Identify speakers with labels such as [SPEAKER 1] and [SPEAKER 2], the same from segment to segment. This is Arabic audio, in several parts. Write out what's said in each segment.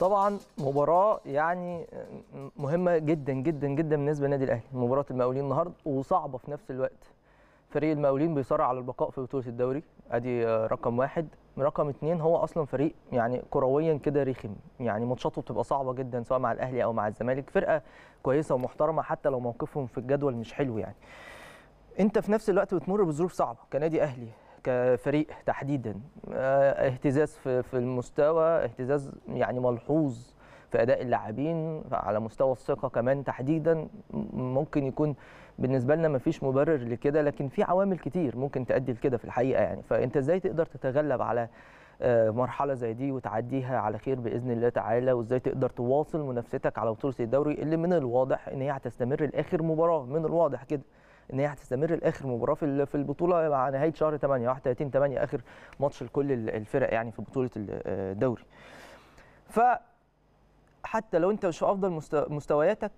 [SPEAKER 1] طبعا مباراه يعني مهمه جدا جدا جدا بالنسبه للنادي الاهلي مباراه المقاولين النهارده وصعبه في نفس الوقت فريق المقاولين بيصارع على البقاء في بطوله الدوري ادي رقم واحد رقم اتنين هو اصلا فريق يعني كرويا كده رخم يعني ماتشاته بتبقى صعبه جدا سواء مع الاهلي او مع الزمالك فرقه كويسه ومحترمه حتى لو موقفهم في الجدول مش حلو يعني انت في نفس الوقت بتمر بظروف صعبه كنادي اهلي كفريق تحديدا آه، اهتزاز في المستوى اهتزاز يعني ملحوظ في اداء اللاعبين على مستوى الثقه كمان تحديدا ممكن يكون بالنسبه لنا مفيش مبرر لكده لكن في عوامل كتير ممكن تؤدي لكده في الحقيقه يعني فانت ازاي تقدر تتغلب على آه، مرحله زي دي وتعديها على خير باذن الله تعالى وازاي تقدر تواصل منافستك على بطوله الدوري اللي من الواضح ان هي هتستمر لاخر مباراه من الواضح كده ان هي هتستمر لاخر مباراه في في البطوله مع نهايه شهر 8 31 8 اخر ماتش لكل الفرق يعني في بطوله آه، الدوري ف حتى لو انت مش في افضل مستوياتك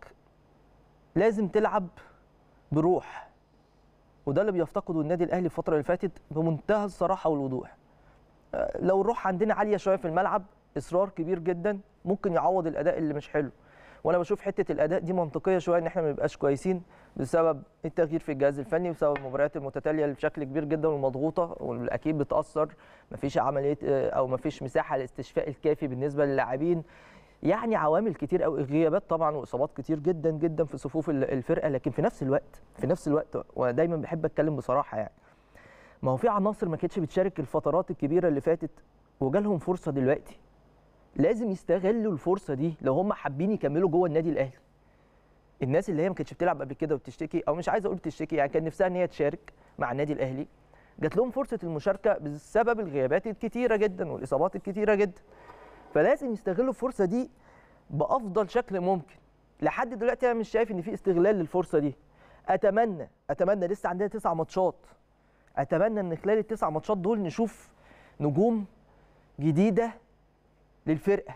[SPEAKER 1] لازم تلعب بروح وده اللي بيفتقده النادي الاهلي الفتره اللي فاتت بمنتهى الصراحه والوضوح آه، لو الروح عندنا عاليه شويه في الملعب اصرار كبير جدا ممكن يعوض الاداء اللي مش حلو وانا بشوف حته الاداء دي منطقيه شويه ان احنا ما نبقاش كويسين بسبب التغيير في الجهاز الفني بسبب المباريات المتتاليه بشكل كبير جدا والمضغوطه واكيد بتاثر ما فيش عمليه آه، او ما فيش مساحه للاستشفاء الكافي بالنسبه للاعبين يعني عوامل كتير او غيابات طبعا واصابات كتير جدا جدا في صفوف الفرقه لكن في نفس الوقت في نفس الوقت وانا دايما بحب اتكلم بصراحه يعني ما هو في عناصر ما كانتش بتشارك الفترات الكبيره اللي فاتت وجالهم فرصه دلوقتي لازم يستغلوا الفرصه دي لو هم حابين يكملوا جوه النادي الاهلي الناس اللي هي ما كانتش بتلعب قبل كده وبتشتكي او مش عايز اقول بتشتكي يعني كان نفسها ان هي تشارك مع النادي الاهلي جات لهم فرصه المشاركه بسبب الغيابات الكتيره جدا والاصابات الكتيره جدا فلازم يستغلوا الفرصه دي بافضل شكل ممكن لحد دلوقتي انا مش شايف ان في استغلال للفرصه دي اتمنى اتمنى لسه عندنا تسع ماتشات اتمنى ان خلال التسع ماتشات دول نشوف نجوم جديده للفرقه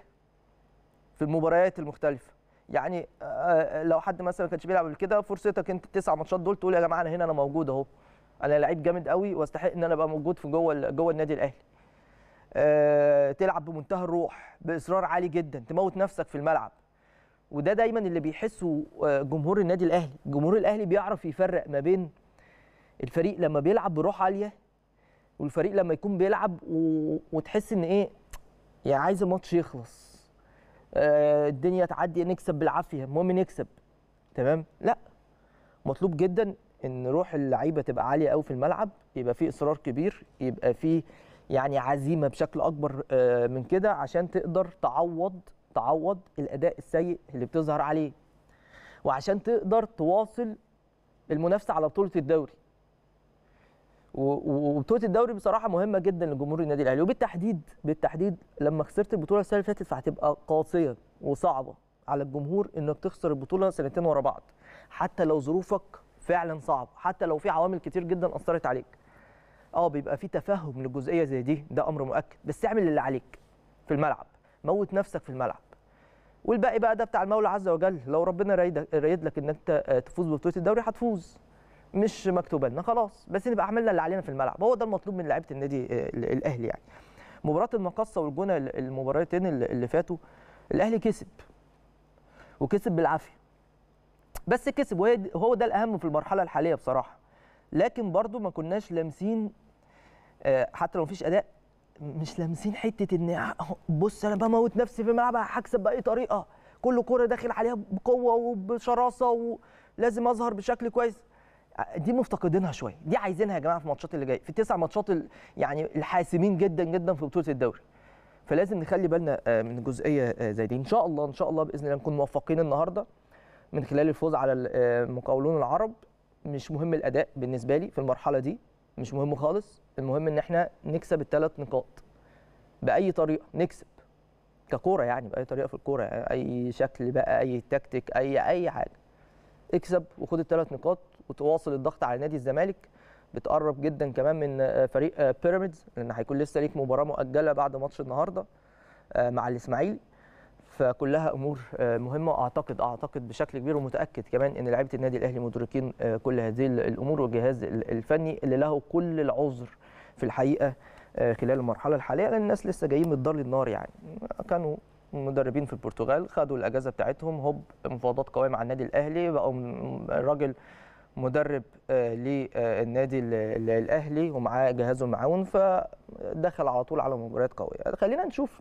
[SPEAKER 1] في المباريات المختلفه يعني آه، آه، لو حد مثلا ما كانش بيلعب كده فرصتك انت التسع ماتشات دول تقول يا جماعه انا هنا انا موجود اهو انا لعيب جامد قوي واستحق ان انا ابقى موجود في جوه جوه النادي الاهلي أه تلعب بمنتهى الروح باصرار عالي جدا تموت نفسك في الملعب وده دايما اللي بيحسه آه، جمهور النادي الاهلي جمهور الاهلي بيعرف يفرق ما بين الفريق لما بيلعب بروح عاليه والفريق لما يكون بيلعب و... وتحس ان ايه يعني عايز الماتش يخلص آه الدنيا تعدي نكسب بالعافيه المهم نكسب تمام لا مطلوب جدا ان روح اللعيبه تبقى عاليه قوي في الملعب يبقى في اصرار كبير يبقى في يعني عزيمه بشكل اكبر آه من كده عشان تقدر تعوض تعوض الاداء السيء اللي بتظهر عليه وعشان تقدر تواصل المنافسه على بطوله الدوري وبطوله الدوري بصراحه مهمه جدا لجمهور النادي الاهلي وبالتحديد بالتحديد لما خسرت البطوله السنه اللي فاتت فهتبقى قاسيه وصعبه على الجمهور انك تخسر البطوله سنتين ورا بعض حتى لو ظروفك فعلا صعبه حتى لو في عوامل كتير جدا اثرت عليك اه بيبقى في تفهم للجزئيه زي دي ده امر مؤكد بس اعمل اللي عليك في الملعب موت نفسك في الملعب والباقي بقى ده بتاع المولى عز وجل لو ربنا رايد لك ان انت آه، تفوز ببطوله الدوري هتفوز مش مكتوبه لنا خلاص بس نبقى عملنا اللي علينا في الملعب هو ده المطلوب من لعيبه النادي آه، الاهلي يعني مباراه المقصه والجونه المباراتين اللي فاتوا الاهلي كسب وكسب بالعافيه بس كسب وهو ده الاهم في المرحله الحاليه بصراحه لكن برضو ما كناش لامسين آه، حتى لو مفيش اداء مش لامسين حته ان آه، بص انا بموت نفسي في الملعب هكسب باي طريقه كل كوره داخل عليها بقوه وبشراسه ولازم اظهر بشكل كويس دي مفتقدينها شويه دي عايزينها يا جماعه في الماتشات اللي جايه في التسع ماتشات يعني الحاسمين جدا جدا في بطوله الدوري فلازم نخلي بالنا آه، من جزئيه آه، زي دي ان شاء الله ان شاء الله باذن الله نكون موفقين النهارده من خلال الفوز على المقاولون آه، العرب مش مهم الاداء بالنسبه لي في المرحله دي مش مهم خالص المهم ان احنا نكسب الثلاث نقاط باي طريقه نكسب ككوره يعني باي طريقه في الكوره اي شكل بقى اي تكتيك اي اي حاجه اكسب وخد الثلاث نقاط وتواصل الضغط على نادي الزمالك بتقرب جدا كمان من آه، فريق آه، بيراميدز لان هيكون لسه ليك مباراه مؤجله بعد ماتش النهارده آه، مع الاسماعيلي فكلها امور مهمه اعتقد اعتقد بشكل كبير ومتاكد كمان ان لعيبه النادي الاهلي مدركين كل هذه الامور والجهاز الفني اللي له كل العذر في الحقيقه خلال المرحله الحاليه لان الناس لسه جايين من الدار للنار يعني كانوا مدربين في البرتغال خدوا الاجازه بتاعتهم هوب مفاوضات قويه مع النادي الاهلي بقوا الراجل مدرب آه، للنادي آه، الاهلي ومعاه جهازه المعاون فدخل على طول على مباريات قويه خلينا نشوف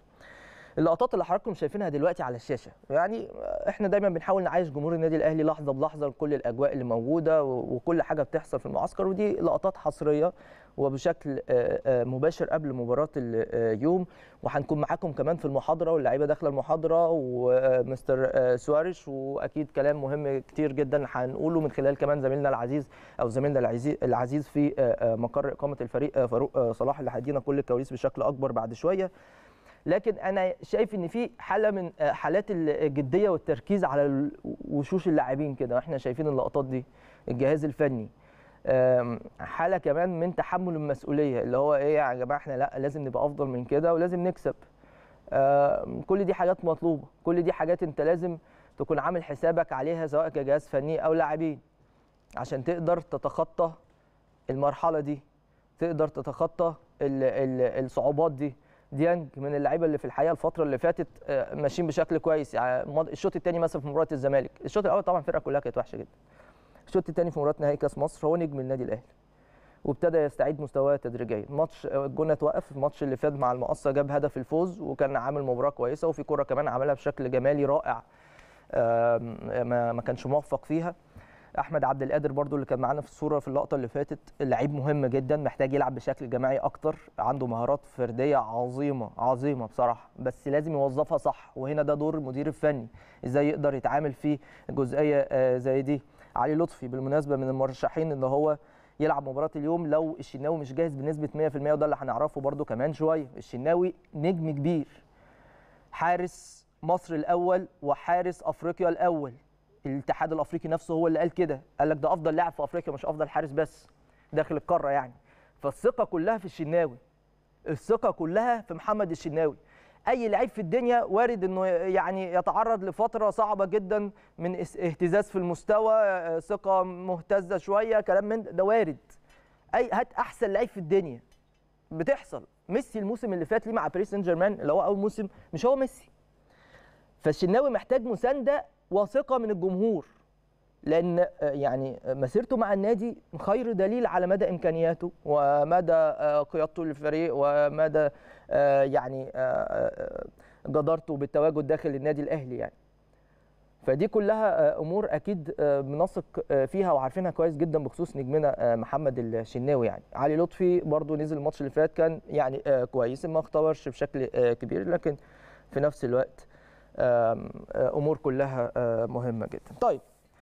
[SPEAKER 1] اللقطات اللي حضراتكم شايفينها دلوقتي على الشاشه يعني احنا دايما بنحاول نعايش جمهور النادي الاهلي لحظه بلحظه لكل الاجواء اللي موجوده وكل حاجه بتحصل في المعسكر ودي لقطات حصريه وبشكل مباشر قبل مباراه اليوم وهنكون معاكم كمان في المحاضره واللعيبه داخله المحاضره ومستر سواريش واكيد كلام مهم كتير جدا هنقوله من خلال كمان زميلنا العزيز او زميلنا العزيز في مقر اقامه الفريق فاروق صلاح اللي هيدينا كل الكواليس بشكل اكبر بعد شويه لكن انا شايف ان في حاله من آه، حالات الجديه آه، والتركيز على وشوش اللاعبين كده واحنا شايفين اللقطات دي الجهاز الفني حاله كمان من تحمل المسؤوليه اللي هو ايه يا جماعه احنا لا لازم نبقى افضل من كده ولازم نكسب كل دي حاجات مطلوبه كل دي حاجات انت لازم تكون عامل حسابك عليها سواء كجهاز فني او لاعبين عشان تقدر تتخطى المرحله دي تقدر تتخطى الصعوبات دي ديانج من اللعيبه اللي في الحقيقه الفتره اللي فاتت آه، ماشيين بشكل كويس يعني الشوط الثاني مثلا في مباراه الزمالك الشوط الاول طبعا الفرقه كلها كانت وحشه جدا الشوط الثاني في مباراه نهائي كاس مصر هو نجم النادي الاهلي وابتدى يستعيد مستواه تدريجيا ماتش آه، الجونه اتوقف الماتش اللي فات مع المقصه جاب هدف الفوز وكان عامل مباراه كويسه وفي كره كمان عملها بشكل جمالي رائع ما كانش موفق فيها احمد عبد القادر برضو اللي كان معانا في الصوره في اللقطه اللي فاتت لعيب مهم جدا محتاج يلعب بشكل جماعي اكتر عنده مهارات فرديه عظيمه عظيمه بصراحه بس لازم يوظفها صح وهنا ده دور المدير الفني ازاي يقدر يتعامل في جزئيه آه، زي دي علي لطفي بالمناسبه من المرشحين ان هو يلعب مباراه اليوم لو الشناوي مش جاهز بنسبه 100% وده اللي هنعرفه برده كمان شويه الشناوي نجم كبير حارس مصر الاول وحارس افريقيا الاول الاتحاد الافريقي نفسه هو اللي قال كده قال لك ده افضل لاعب في افريقيا مش افضل حارس بس داخل القاره يعني فالثقه كلها في الشناوي الثقه كلها في محمد الشناوي اي لعيب في الدنيا وارد انه يعني يتعرض لفتره صعبه جدا من اهتزاز في المستوى ثقه مهتزه شويه كلام من ده وارد اي هات احسن لعيب في الدنيا بتحصل ميسي الموسم اللي فات ليه مع باريس سان جيرمان اللي هو اول موسم مش هو ميسي فالشناوي محتاج مسانده وثقه من الجمهور لان آه، يعني آه، مسيرته مع النادي خير دليل على مدى امكانياته ومدى آه، قيادته للفريق ومدى يعني جدارته بالتواجد داخل النادي الاهلي يعني فدي كلها امور اكيد بنثق فيها وعارفينها كويس جدا بخصوص نجمنا محمد الشناوي يعني علي لطفي برضو نزل الماتش اللي فات كان يعني كويس ما اختبرش بشكل كبير لكن في نفس الوقت امور كلها مهمه جدا طيب